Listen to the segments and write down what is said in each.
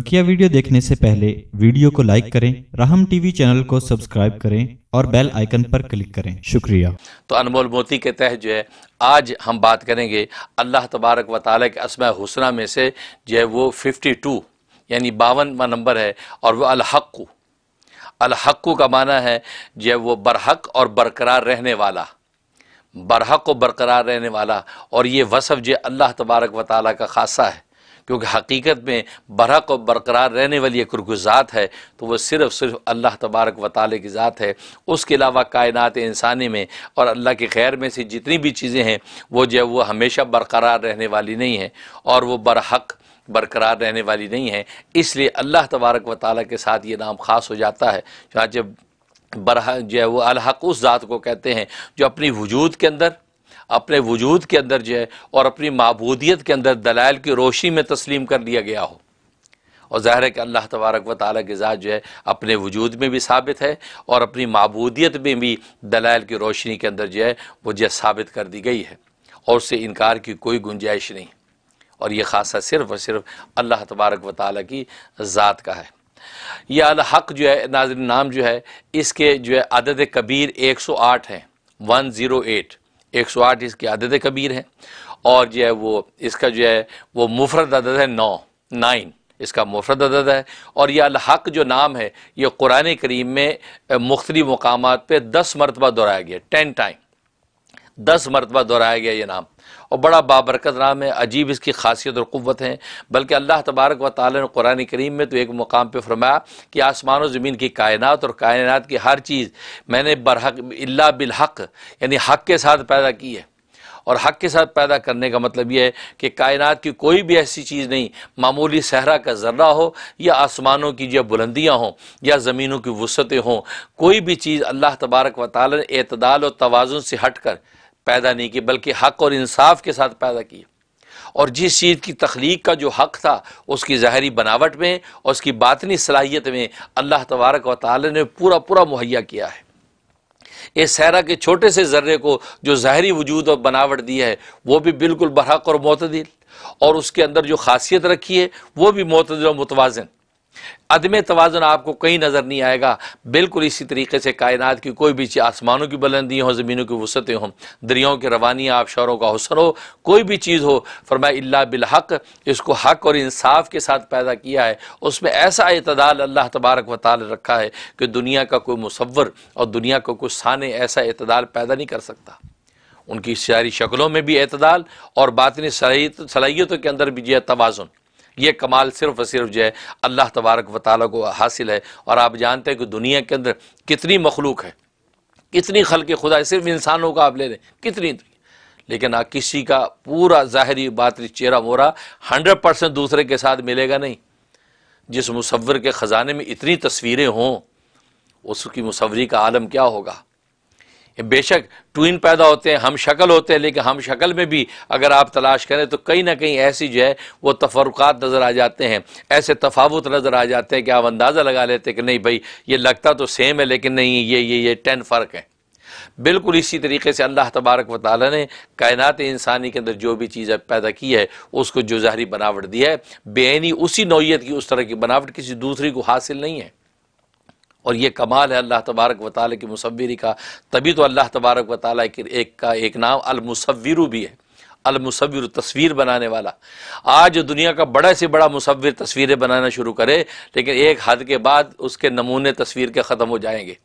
बकिया वीडियो देखने से पहले वीडियो को लाइक करें राहम टीवी चैनल को सब्सक्राइब करें और बेल आइकन पर क्लिक करें शुक्रिया तो अनमोल मोती के तहत जो है आज हम बात करेंगे अल्लाह तबारक व के असम हुसना में से जो है वो 52 यानी बावनवा नंबर है और वह अलहक्कू अलहक्कू का माना है जो है वो बरहक और बरकरार रहने वाला बरहक और बरकरार रहने वाला और ये वसफ़ जो अल्लाह तबारक व का खासा है क्योंकि हकीकत में बरक और बरकरार रहने वाली एक रुकुजात है तो वह सिर्फ सिर्फ अल्लाह तबारक व की ज़ात है उसके अलावा कायनात इंसानी में और अल्लाह के खैर में से जितनी भी चीज़ें हैं वो जो है वो हमेशा बरकरार रहने वाली नहीं है और वह बरहक बरकरार रहने वाली नहीं है इसलिए अल्लाह तबारक व ताल के साथ ये नाम ख़ास हो जाता है जब बरह जो है वो अलहक उस ज़ात को कहते हैं जो अपनी वजूद के अंदर अपने वजूद के अंदर जो है और अपनी मबूदियत के अंदर दलाल की रोशनी में तस्लीम कर लिया गया हो और ज़ाहिर है कि अल्लाह तबारक व ताली की ज़ात जो है अपने वजूद में भी साबित है और अपनी मबूदियत में भी दलाल की रोशनी के अंदर जो है वो जो साबित कर दी गई है और उससे इनकार की कोई गुंजाइश नहीं और ये खासा सिर्फ और सिर्फ अल्लाह तबारक व ताली की ज़ात का है यह अल हक जो है नाजर नाम जो है इसके जो है अदद कबीर एक सौ आठ हैं वन ज़ीरो एट एक सौ आठ इसकी आदत कबीर है और जो है वो इसका जो है वो मुफरत अदद है नौ नाइन इसका मुफरत अदद है और यह अलहक जो नाम है ये कुरान करीम में मुख्तलि मकाम पर दस मरतबा दोहराया गया टेन टाइम दस मरतबा दोहराया गया ये नाम और बड़ा बाबरकत नाम है अजीब इसकी खासियत और क़वत हैं बल्कि अल्लाह तबारक व ताली ने कुरान करीम में तो एक मकाम पर फरमाया कि आसमान ज़मीन की कायनात और कायनात की हर चीज़ मैंने बरहक अला बिलहक यानी हक के साथ पैदा की है और हक के साथ पैदा करने का मतलब यह है कि कायनात की कोई भी ऐसी चीज़ नहीं मामूली सहरा का ज़र्रा हो या आसमानों की जो बुलंदियाँ हों या ज़मीनों की वसतें हों कोई भी चीज़ अल्लाह तबारक व ताली ने अतदाल और तोज़ुन से हट कर पैदा नहीं की बल्कि हक और इंसाफ के साथ पैदा किए और जिस चीज़ की तख्लीक का जो हक था उसकी ज़ाहरी बनावट में और उसकी बातनी सलाहियत में अल्लाह तबारक व ताल ने पूरा पूरा मुहैया किया है इस सहरा के छोटे से ज़र्रे को जो ज़ाहरी वजूद और बनावट दी है वो भी बिल्कुल बरहक और मतदिल और उसके अंदर जो खासियत रखी है वो भी मतदिल और मुतवाजन अदम तोज़न आपको कहीं नज़र नहीं आएगा बिल्कुल इसी तरीके से कायनात की कोई भी चीज़ आसमानों की बुलंदियाँ हों ज़मीनों की वसतें हों दरियाओं की रवानियाँ आबशारों का हसन हो कोई भी चीज़ हो फरमाए बिलहक इसको हक और इंसाफ के साथ पैदा किया है उसमें ऐसा अतदाल अल्लाह तबारक व ताल रखा है कि दुनिया का कोई मुसवर और दुनिया का कोई सान ऐसा अतदाल पैदा नहीं कर सकता उनकी सारी शक्लों में भी अतदाल और बातनी सलाहियतों के अंदर भी जो है तोज़ुन ये कमाल सिर्फ और सिर्फ जो है अल्लाह तबारक व ताली को हासिल है और आप जानते हैं कि दुनिया के अंदर कितनी मखलूक है कितनी खल के खुदा है सिर्फ इंसानों का आप ले लें कितनी लेकिन आप किसी का पूरा ज़ाहरी बातरी चेहरा मोरा हंड्रेड परसेंट दूसरे के साथ मिलेगा नहीं जिस मुसवर के ख़जाने में इतनी तस्वीरें हों उसकी मुसवरी का आलम क्या होगा बेशक ट्विन पैदा होते हैं हम शक्ल होते हैं लेकिन हम शक्ल में भी अगर आप तलाश करें तो कहीं ना कहीं ऐसी जो है वो तफरक़ात नज़र आ जाते हैं ऐसे तफावत नज़र आ जाते हैं कि आप अंदाज़ा लगा लेते हैं कि नहीं भाई ये लगता तो सेम है लेकिन नहीं ये ये ये टेन फ़र्क है बिल्कुल इसी तरीके से अल्लाह तबारक व ताली ने कायनत इंसानी के अंदर जो भी चीज़ पैदा की है उसको जो ज़ाहरी बनावट दी है बेनी उसी नौीयत की उस तरह की बनावट किसी दूसरी को हासिल नहीं है और ये कमाल है अल्लाह तबारक व ताली की मुसविरी का तभी तो अल्लाह तबारक व ताल के एक का एक नाम अलमुसविर भी है अलमुसविर तस्वीर बनाने वाला आज दुनिया का बड़ा से बड़ा मुसविर तस्वीरें बनाना शुरू करे लेकिन एक हद के बाद उसके नमूने तस्वीर के ख़त्म हो जाएंगे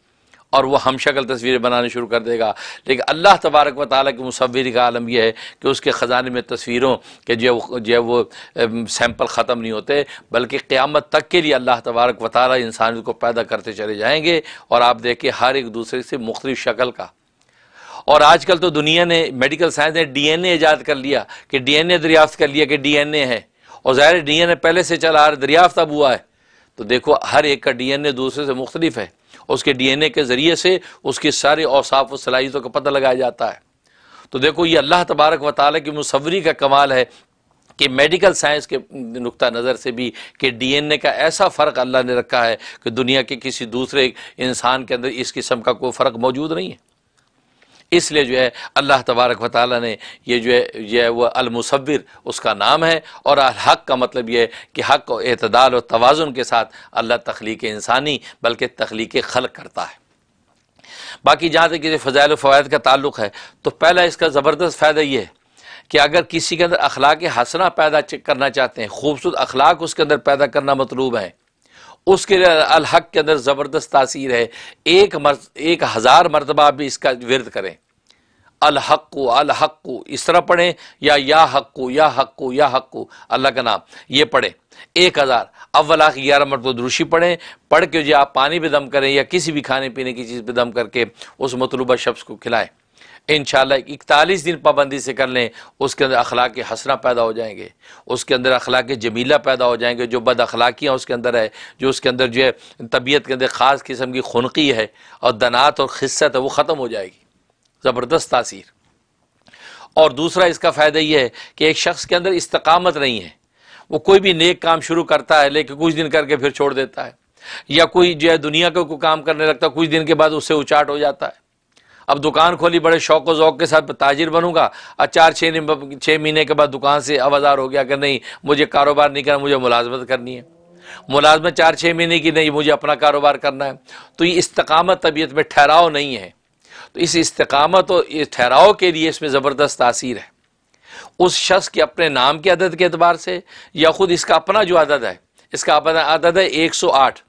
और वह हम शक्ल तस्वीरें बनाने शुरू कर देगा लेकिन अल्लाह तबारक व ताली की मुसविर का आलम यह है कि उसके ख़जाने में तस्वीरों के जो जो वो सैम्पल ख़त्म नहीं होते बल्कि क़्यामत तक के लिए अल्लाह तबारक व ताली इंसान को पैदा करते चले जाएँगे और आप देखिए हर एक दूसरे से मुख्तु शक्ल का और आजकल तो दुनिया ने मेडिकल साइंस ने डी एन एजाद कर लिया कि डी एन ए दरियाफ्त कर लिया कि डी एन ए है और ज़ाहिर डी एन ए पहले से चला आ रहा दरियाफ्त अब हुआ है तो देखो हर एक का डी एन ए दूसरे से मुख्तलिफ है उसके डी एन ए के ज़रिए से उसके सारे औसाफ और सलाहियतों का पता लगाया जाता है तो देखो ये अल्लाह तबारक व की मुसवरी का कमाल है कि मेडिकल साइंस के नुक़ा नज़र से भी कि डी एन ए का ऐसा फ़र्क अल्लाह ने रखा है कि दुनिया के किसी दूसरे इंसान के अंदर इस किस्म का कोई फ़र्क मौजूद नहीं है इसलिए जो है अल्लाह तबारक वाल ने ये जो है यह वो वह अलमुसविर उसका नाम है और हक का मतलब यह है कि हक और अतदाल और तोज़ुन के साथ अल्लाह तख्लीक इंसानी बल्कि तख्लीक खल करता है बाकी जहाँ तक किसी फ़जाइल फ़वाद का ताल्लुक है तो पहला इसका ज़बरदस्त फ़ायदा ये है कि अगर किसी के अंदर अखलाक हसना पैदा करना चाहते हैं खूबसूरत अखलाक उसके अंदर पैदा करना मतलूब है उसके लिए अलहक के अंदर ज़बरदस्त तासीर है एक मर एक हज़ार मरतबा भी इसका विरद करें अलहक् को इस तरह पढ़ें या या को या को या को अल्लाह का नाम ये पढ़ें एक हज़ार अव्वल आख ग्यारह मरतब दुरुशी पढ़ें पढ़ के जो आप पानी भी दम करें या किसी भी खाने पीने की चीज़ पर दम करके उस मतलूबा शख्स को खिलाएं इन इकतालीस दिन पाबंदी से कर लें उसके अंदर अखलाक हसना पैदा हो जाएंगे उसके अंदर अखलाक जमीला पैदा हो जाएंगे जो बद अखलाकियाँ उसके अंदर है जो उसके अंदर जो है तबीयत के अंदर ख़ास किस्म की खुनकी है और दनात और खिस्सत है वो ख़त्म हो जाएगी ज़बरदस्त तासीर और दूसरा इसका फ़ायदा ये है कि एक शख्स के अंदर इस्तकामत नहीं है वो कोई भी नेक काम शुरू करता है लेकिन कुछ दिन करके फिर छोड़ देता है या कोई जो है दुनिया का को काम करने लगता है कुछ दिन के बाद उससे उचाट हो जाता है अब दुकान खोली बड़े शौक वौक के साथ ताजिर बनूंगा और चार छः छः महीने के बाद दुकान से आवाज़ार हो गया कि नहीं मुझे कारोबार नहीं करना मुझे मुलाजमत करनी है मुलाजमत चार छः महीने की नहीं मुझे अपना कारोबार करना है तो ये इस्तकामत तबीयत में ठहराव नहीं है तो इस इस्तकामत और ठहराव के लिए इसमें ज़बरदस्त तासीर है उस शख्स के अपने नाम के अदद के अतबार से या ख़ुद इसका अपना जो अदद है इसका अपना अदद है एक सौ आठ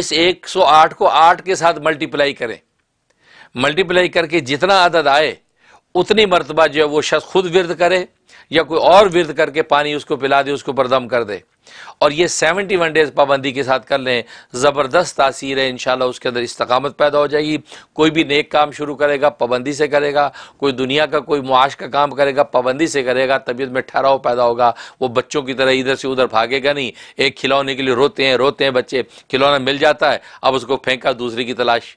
इस एक सौ आठ को आठ के साथ मल्टीप्लाई करें मल्टीप्लाई करके जितना आदद आए उतनी मरतबा जो है वो शख्स खुद विरद करे या कोई और विरद करके पानी उसको पिला दे उसको बरदम कर दे और ये सेवेंटी वन डेज़ पाबंदी के साथ कर लें ज़बरदस्त तासीर है इन उसके अंदर इस्तकामत पैदा हो जाएगी कोई भी नेक काम शुरू करेगा पाबंदी से करेगा कोई दुनिया का कोई मुआश का काम करेगा पाबंदी से करेगा तबीयत में ठहराव पैदा होगा वो बच्चों की तरह इधर से उधर भागेगा नहीं एक खिलौने के लिए रोते हैं रोते हैं बच्चे खिलौना मिल जाता है अब उसको फेंका दूसरी की तलाश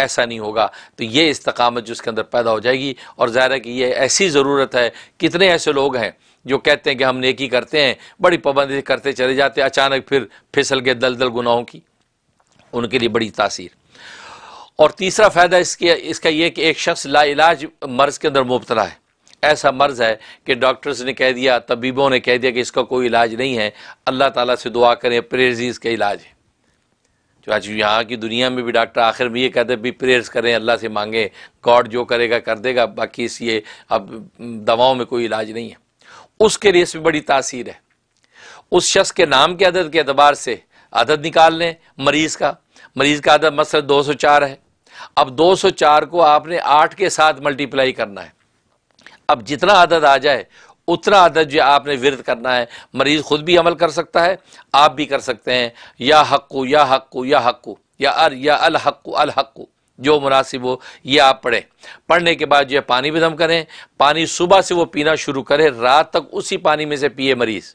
ऐसा नहीं होगा तो ये इस्तकामत उसके अंदर पैदा हो जाएगी और ज़ाहिर है कि ये ऐसी ज़रूरत है कितने ऐसे लोग हैं जो कहते हैं कि हम नेकी करते हैं बड़ी पाबंदी करते चले जाते अचानक फिर फिसल के दल दल गुनाहों की उनके लिए बड़ी तासीर और तीसरा फ़ायदा इसके इसका यह कि एक शख्स लाइलाज मर्ज़ के अंदर मुबतला है ऐसा मर्ज़ है कि डॉक्टर्स ने कह दिया तबीबों ने कह दिया कि इसका कोई इलाज नहीं है अल्लाह ताला से दुआ करें प्रेजीज़ का इलाज है जो आज यहाँ की दुनिया में भी डॉक्टर आखिर में ये कहते भी प्रेयर्स करें अल्लाह से मांगें गॉड जो करेगा कर देगा बाकी इस ये अब दवाओं में कोई इलाज नहीं है उसके लिए इसमें बड़ी तासीर है उस शख्स के नाम के अदद के अतबार से अदद निकाल लें मरीज़ का मरीज़ का अदद मसल दो सौ चार है अब दो सौ चार को आपने आठ के साथ मल्टीप्लाई करना है अब जितना अदद आ जाए उतना अदद जो आपने विरद करना है मरीज़ ख़ुद भी अमल कर सकता है आप भी कर सकते हैं या हक्कू या हक्कू या हक्कू या अर या अल हक्कू अल हक्कू जो मुनासिब हो ये आप पढ़ें पढ़ने के बाद जो है पानी भी दम करें पानी सुबह से वो पीना शुरू करें रात तक उसी पानी में से पिए मरीज़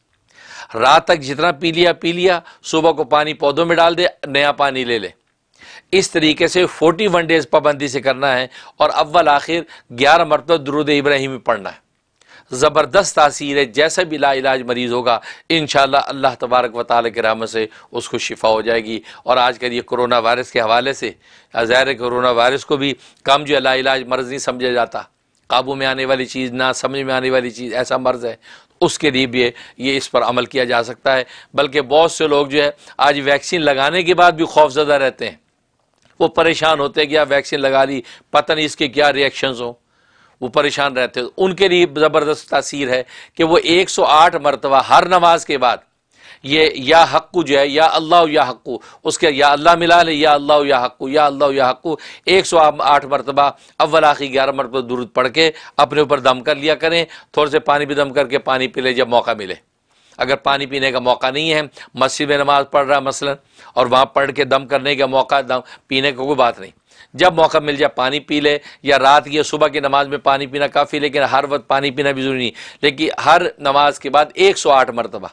रात तक जितना पी लिया पी लिया सुबह को पानी पौधों में डाल दे नया पानी ले ले इस तरीके से फोर्टी वन डेज़ पाबंदी से करना है और अव्वल आखिर ग्यारह मरतब दरुद इब्राहिम पढ़ना है ज़बरदस्त तासीर है जैसे भी लाइलाज मरीज़ होगा इन अल्लाह तबारक व ताल के से उसको शिफा हो जाएगी और आजकल ये कोरोना वायरस के हवाले से ज़ाहिर कोरोना वायरस को भी कम जो है लाइलाज मर्ज़ नहीं समझा जाता काबू में आने वाली चीज़ ना समझ में आने वाली चीज़ ऐसा मर्ज़ है उसके लिए भी ये इस पर अमल किया जा सकता है बल्कि बहुत से लोग जो है आज वैक्सीन लगाने के बाद भी खौफजदा रहते हैं वो परेशान होते हैं कि आप वैक्सीन लगा ली पता नहीं इसके क्या रिएक्शंस हों वो परेशान रहते हो उनके लिए ज़बरदस्त तासीर है कि वो एक सौ आठ मरतबा हर नमाज के बाद ये या हक्कू जो है या अल्लाह या हक्कू उसके या अल्लाह मिला ले या अल्लाह या हक्कू या अल्लाह या हक्कू एक सौ आठ मरतबा अव्वल आखिर ग्यारह मरतबा दुरुद पढ़ के अपने ऊपर दम कर लिया करें थोड़े से पानी भी दम करके पानी पी लें जब मौका मिले अगर पानी पीने का मौका नहीं है मस्जिद में नमाज पढ़ रहा है मसलन और वहाँ पढ़ के दम करने का मौका दम पीने का कोई बात नहीं जब मौका मिल जाए पानी पी ले या रात की या सुबह की नमाज में पानी पीना काफ़ी लेकिन हर वक्त पानी पीना भी ज़रूरी नहीं लेकिन हर नमाज के बाद एक सौ आठ मरतबा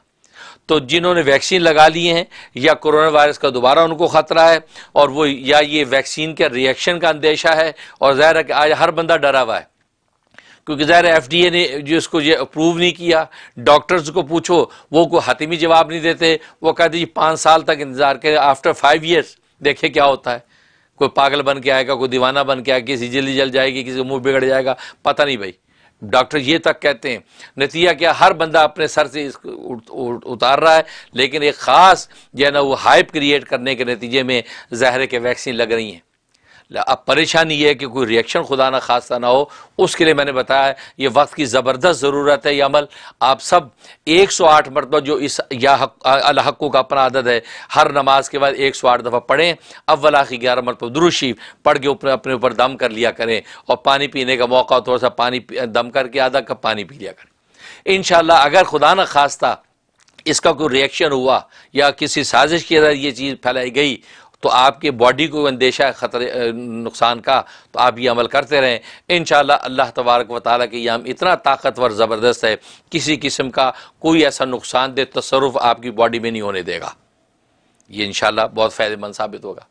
तो जिन्होंने वैक्सीन लगा लिए हैं या कोरोना वायरस का दोबारा उनको ख़तरा है और वो या ये वैक्सीन के रिएक्शन का अंदेशा है और ज़ाहिर है कि आज हर बंदा डरा हुआ है क्योंकि ज़ाहिर एफ डी ए ने जो इसको ये अप्रूव नहीं किया डॉक्टर्स को पूछो वो कोई हतमी जवाब नहीं देते वो कहते जी पाँच साल तक इंतज़ार करें आफ्टर फाइव ईयर्स देखें क्या होता है कोई पागल बन के आएगा कोई दीवाना बन के आएगा किसी जल्दी जल जाएगी किसी मुंह बिगड़ जाएगा पता नहीं भाई डॉक्टर ये तक कहते हैं नतीजा क्या हर बंदा अपने सर से इसको उतार रहा है लेकिन एक ख़ास जो है ना वो हाइप क्रिएट करने के नतीजे में ज़हरे के वैक्सीन लग रही हैं अब परेशानी यह है कि कोई रिएक्शन खुदा ना खासा ना हो उसके लिए मैंने बताया ये वक्त की ज़बरदस्त ज़रूरत है यह अमल आप सब एक सौ आठ मरतबा जो इस या हक, का अपना आदत है हर नमाज के बाद एक सौ आठ दफ़ा पढ़ें अव्वला की ग्यारह मरतबा दुरुशी पढ़ के ऊपर अपने ऊपर दम कर लिया करें और पानी पीने का मौका थोड़ा सा पानी दम करके आधा कप पानी पी लिया करें इन अगर खुदा न खास्ता इसका कोई रिएक्शन हुआ या किसी साजिश के अंदर ये चीज़ फैलाई गई तो आपके बॉडी को अंदेशा खतरे नुकसान का तो आप ये अमल करते रहें इन अल्लाह तबारक वाल के की याम इतना ताकतवर ज़बरदस्त है किसी किस्म का कोई ऐसा दे तसरफ आपकी बॉडी में नहीं होने देगा ये इन बहुत फ़ायदेमंद साबित होगा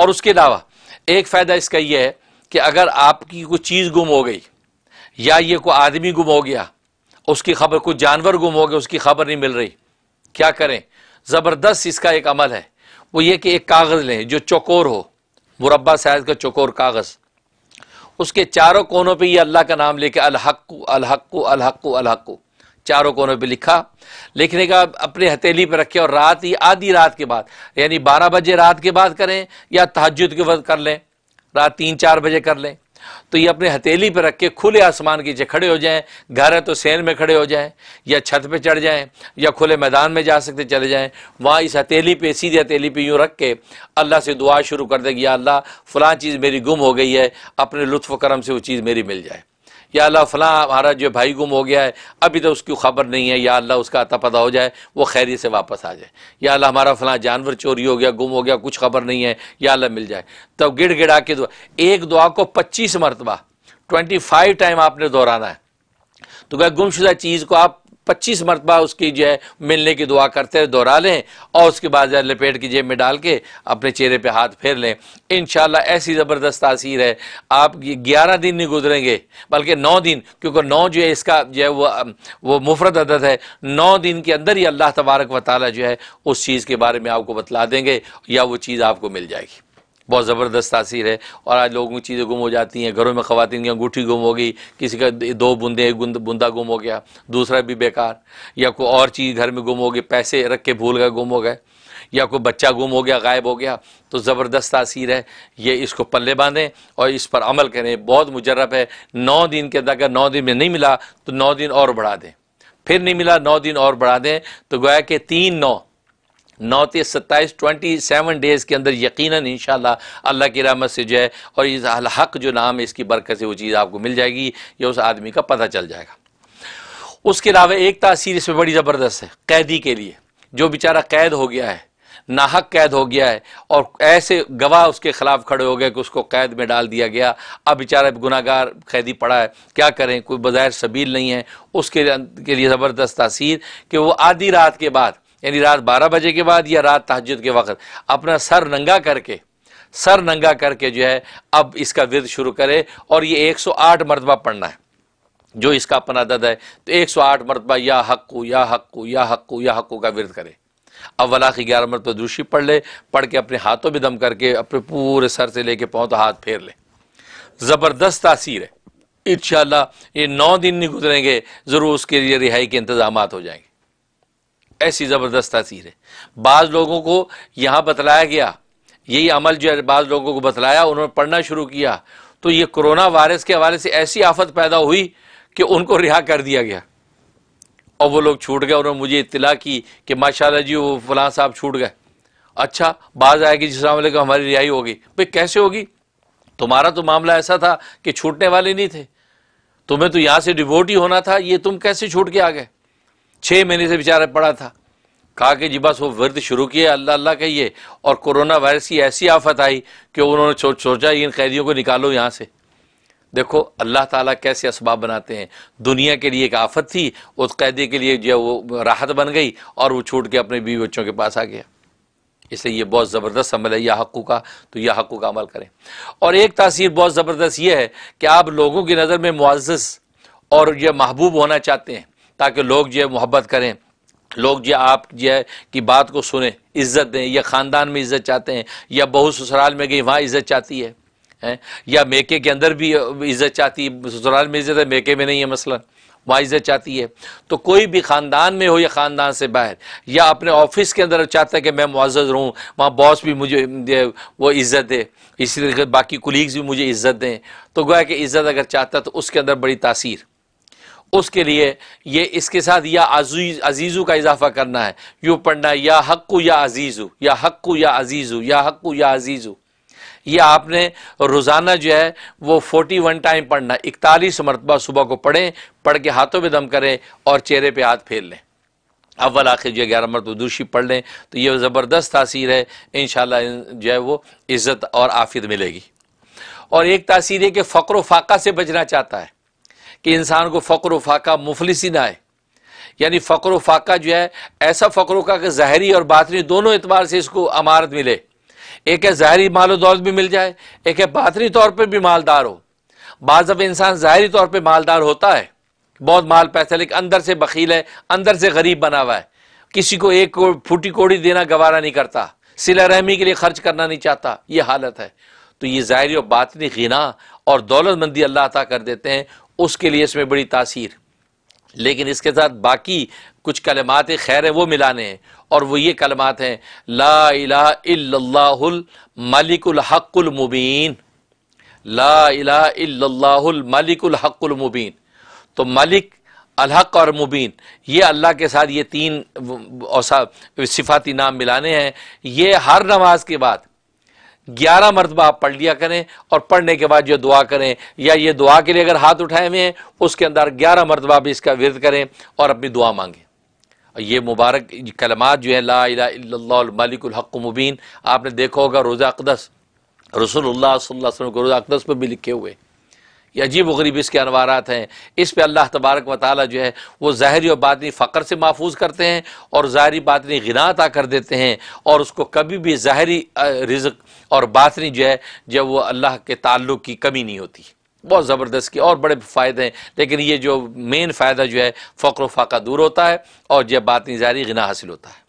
और उसके अलावा एक फ़ायदा इसका यह है कि अगर आपकी कोई चीज़ गुम हो गई या ये कोई आदमी गुम हो गया उसकी खबर कोई जानवर गुम हो गया उसकी खबर नहीं मिल रही क्या करें ज़बरदस्त इसका एक अमल है वो ये कि एक कागज़ लें जो चौकोर हो मुरबा साइज़ का चौकोर कागज़ उसके चारों कोनों पे ये अल्लाह का नाम लेके अलहक् अलहक् अलहक् अलहक् चारों कोनों पे लिखा लिखने का अपने हथेली पे रखे और रात ही आधी रात के बाद यानी बारह बजे रात के बाद करें या तहज के वक्त कर लें रात तीन चार बजे कर लें तो ये अपने हथेली पर रख के खुले आसमान के नीचे खड़े हो जाएं घर है तो सेन में खड़े हो जाएं या छत पे चढ़ जाएं या खुले मैदान में जा सकते चले जाएं वहाँ इस हथेली पे सीधे हथेली पे यूँ रख के अल्लाह से दुआ शुरू कर देगी अल्लाह फलां चीज़ मेरी गुम हो गई है अपने लुत्फ़ करम से वो चीज़ मेरी मिल जाए या अल्लाह फला हमारा जो भाई गुम हो गया है अभी तो उसकी खबर नहीं है या अल्लाह उसका अता पता हो जाए वो खैरी से वापस आ जाए या अल्लाह हमारा फलां जानवर चोरी हो गया गुम हो गया कुछ खबर नहीं है या अल्लाह मिल जाए तब गिड़ गिड़ा के दुआ एक दुआ को पच्चीस मरतबा ट्वेंटी फाइव टाइम आपने दोहराना है तो क्या गुमशुदा चीज़ को आप पच्चीस मरतबा उसकी जो है मिलने की दुआ करते हुए दोहरा लें और उसके बाद जो लपेट की जेब में डाल के अपने चेहरे पर हाथ फेर लें इन ऐसी ज़बरदस्त तासीर है आप ग्यारह दिन नहीं गुजरेंगे बल्कि नौ दिन क्योंकि नौ जो है इसका जो है वो वो मुफरत अदद है नौ दिन के अंदर ही अल्लाह तबारक वाली जो है उस चीज़ के बारे में आपको बतला देंगे या वो चीज़ आपको मिल जाएगी बहुत ज़बरदस्त तासीर है और आज लोगों की चीज़ें गुम हो जाती हैं घरों में खुवान की अंगूठी गुम हो गई किसी का दो बूंदे एक बूंदा गुम हो गया दूसरा भी बेकार या कोई और चीज़ घर में गुम हो गई पैसे रख के भूल गए गुम हो गए या कोई बच्चा गुम हो गया गायब हो गया तो ज़बरदस्त तासीर है ये इसको पल्ले बांधें और इस पर अमल करें बहुत मुजरब है नौ दिन के अंदर अगर नौ दिन में नहीं मिला तो नौ दिन और बढ़ा दें फिर नहीं मिला नौ दिन और बढ़ा दें तो गोया कि तीन नौ नौ से सत्ताईस ट्वेंटी सेवन डेज़ के अंदर यकीन इन अल्लाह की रहमत से जो है और इस हक जो नाम है इसकी बरकत से वो चीज़ आपको मिल जाएगी या उस आदमी का पता चल जाएगा उसके अलावा एक तासीर इसमें बड़ी ज़बरदस्त है कैदी के लिए जो बेचारा कैद हो गया है नाहक कैद हो गया है और ऐसे गवाह उसके खिलाफ खड़े हो गए कि उसको कैद में डाल दिया गया अब बेचारा गुनागार कैदी पड़ा है क्या करें कोई बज़ाहिर सबील नहीं है उसके के लिए ज़बरदस्त तासीर कि वो आधी रात के बाद यानी रात बारह बजे के बाद या रात तहजद के वक्त अपना सर नंगा करके सर नंगा करके जो है अब इसका विद शुरू करे और ये एक सौ आठ मरतबा पढ़ना है जो इसका अपना दद है तो एक सौ आठ मरतबा या हक्कू या हक्कू या हक्कू या हक्कू का विद करे अब वला की ग्यारह मरतबा दूषी पढ़ ले पढ़ के अपने हाथों में दम करके अपने पूरे सर से लेके पाँव तो हाथ फेर ले ज़बरदस्त तासीर है इन ये नौ दिन नहीं गुजरेंगे ज़रूर उसके लिए रिहाई के इंतज़ाम हो जाएंगे ऐसी ज़बरदस्त तासीर है बाज़ लोगों को यहाँ बतलाया गया यही अमल जो बाज़ लोगों को बतलाया उन्होंने पढ़ना शुरू किया तो ये कोरोना वायरस के हवाले से ऐसी आफत पैदा हुई कि उनको रिहा कर दिया गया और वो लोग छूट गए उन्होंने मुझे इतला की कि माशाल्लाह जी वो फलां साहब छूट गए अच्छा बाज आएगी जिसमें हमारी रिहाई होगी भाई कैसे होगी तुम्हारा तो मामला ऐसा था कि छूटने वाले नहीं थे तुम्हें तो यहाँ से डिवोट ही होना था ये तुम कैसे छूट के आ गए छः महीने से बेचारा पड़ा था कहा कि जी बस वो वर्द शुरू किए अल्लाह अल्लाह कहिए और कोरोना वायरस की ऐसी आफत आई कि उन्होंने सोचा इन कैदियों को निकालो यहाँ से देखो अल्लाह ताला कैसे इसबाब बनाते हैं दुनिया के लिए एक आफत थी उस कैदी के लिए जो वो राहत बन गई और वो छूट के अपने बीवी बच्चों के पास आ गया इसलिए ये बहुत ज़बरदस्त अमल है यह हक़ू का तो यह हक़ू का अमल करें और एक तासीर बहुत ज़बरदस्त यह है कि आप लोगों की नज़र में मुआज़ और यह महबूब होना चाहते हैं ताकि लोग जो है मोहब्बत करें लोग जो आप जो है कि बात को सुने इज्जत दें या ख़ानदान में इज्जत चाहते हैं या बहू ससुराल में गई वहाँ इज्जत चाहती है हैं या मेके के अंदर भी इज्जत चाहती है ससुराल में इज्जत है मेके में नहीं है मसला वहाँ इज्जत चाहती है तो कोई भी ख़ानदान में हो या ख़ानदान से बाहर या अपने ऑफिस के अंदर चाहता है कि मैं मुआज़ रहूँ वहाँ बॉस भी मुझे वो इज़्ज़त दे इसी तरीके बाकी कुलीग्स भी मुझे इज़्ज़त दें तो गोया कि इज़्ज़त अगर चाहता तो उसके अंदर बड़ी तासीर उसके लिए ये इसके साथ या अजीज अजीज़ू का इजाफा करना है यूँ पढ़ना है या हक्कू या अजीज़ू या हक्कू या अजीज़ू या हक्कू या अजीज़ू यह आपने रोज़ाना जो है वो फोर्टी वन टाइम पढ़ना इकतालीस मरतबा सुबह को पढ़ें पढ़ के हाथों में दम करें और चेहरे पर हाथ फेर लें अव्वल आखिर जो ग्यारह मरतबा दूसरी पढ़ लें तो ये ज़बरदस्त तासीर है इन जो है वो इज़्ज़त और आफियत मिलेगी और एक तासीर है कि फ़क्र फाका से बचना चाहता है कि इंसान को फ़क्र फाका मुफलिसी ना आए यानी फ़क्र फाका जो है ऐसा फ़क्र का कि ज़ाहरी और बातनी दोनों एतबार से इसको अमारत मिले एक है ज़ाहरी माल दौलत भी मिल जाए एक है बातनी तौर पर भी मालदार हो बाज़ इंसान ज़ाहरी तौर पर मालदार होता है बहुत माल पैसा लेकिन अंदर से बकील है अंदर से गरीब बना हुआ है किसी को एक को फूटी कोड़ी देना गवारा नहीं करता सिला रहमी के लिए खर्च करना नहीं चाहता ये हालत है तो ये ज़ाहरी और बातनी गना और दौलतमंदी अल्लाह अता कर देते हैं उसके लिए इसमें बड़ी तासीर लेकिन इसके साथ बाकी कुछ कलमात खैर हैं वो मिलाने हैं और वो ये कलमात हैं ला इलाहुल मलिकुल हक़ुल मुबीन ला इलाहुल मलिकुल हक़ुल मुबीन तो मलिक अलहक और मुबीन ये अल्लाह के साथ ये तीन सिफाती नाम मिलाने हैं ये हर नमाज के बाद ग्यारह मरतबा आप पढ़ लिया करें और पढ़ने के बाद ये दुआ करें या ये दुआ के लिए अगर हाथ उठाए हुए हैं उसके अंदर ग्यारह मरतबा भी इसका विरद करें और अपनी दुआ मांगें और ये मुबारक कलमात जो है ला मुबीन आपने देखा होगा रोज़ा अकदस रसोल्ला वसलम को रोज़ा अकदस पर भी लिखे हुए ये अजीब वरीब इसके अनवारात हैं इस पर अल्लाह तबारक व ताली जो है वो ज़ाहरी और बातनी फ़कर से महफूज करते हैं और ज़ाहरी बातनी गना अता कर देते हैं और उसको कभी भी ज़ाहरी रिजक और बातनी जो है जब वो अल्लाह के ताल्लुक़ की कमी नहीं होती बहुत ज़बरदस्त की और बड़े फ़ायदे हैं लेकिन ये जो मेन फ़ायदा जो है फ़क्र फाका दूर होता है और जब बातनी ज़ाहरी गना हासिल होता है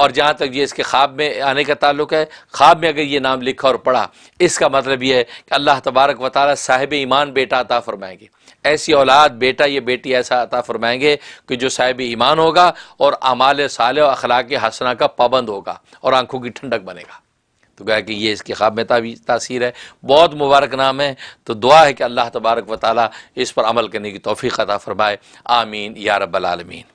और जहाँ तक ये इसके ख्वाब में आने का ताल्लुक है ख्वाब में अगर ये नाम लिखा और पढ़ा इसका मतलब ये है कि अल्लाह तबारक व ताली साहिब ईमान बेटा अता फरमाएंगे ऐसी औलाद बेटा ये बेटी ऐसा अता फरमाएंगे कि जो साहिब ईमान होगा और अमाल साल और अखलाक हसना का पाबंद होगा और आंखों की ठंडक बनेगा तो क्या कि ये इसके ख्वाब में तासीर है बहुत मुबारक नाम है तो दुआ है कि अल्लाह तबारक व इस पर अमल करने की तोफ़ी अता फ़रमाए आमीन या रब्बालमीन